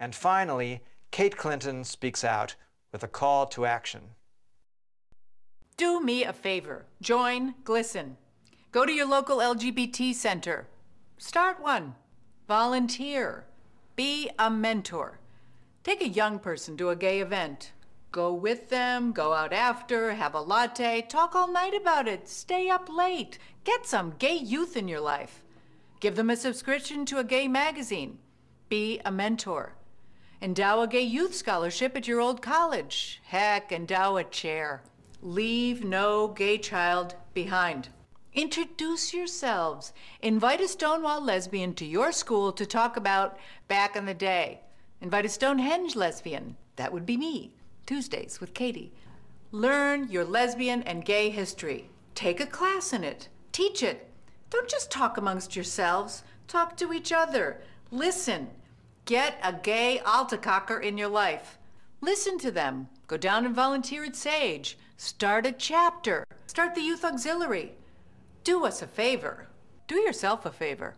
And finally, Kate Clinton speaks out with a call to action. Do me a favor. Join GLSEN. Go to your local LGBT center. Start one. Volunteer. Be a mentor. Take a young person to a gay event. Go with them, go out after, have a latte, talk all night about it, stay up late. Get some gay youth in your life. Give them a subscription to a gay magazine. Be a mentor. Endow a Gay Youth Scholarship at your old college. Heck, endow a chair. Leave no gay child behind. Introduce yourselves. Invite a Stonewall lesbian to your school to talk about back in the day. Invite a Stonehenge lesbian. That would be me. Tuesdays with Katie. Learn your lesbian and gay history. Take a class in it. Teach it. Don't just talk amongst yourselves. Talk to each other. Listen. Get a gay Altacocker in your life. Listen to them. Go down and volunteer at SAGE. Start a chapter. Start the Youth Auxiliary. Do us a favor. Do yourself a favor.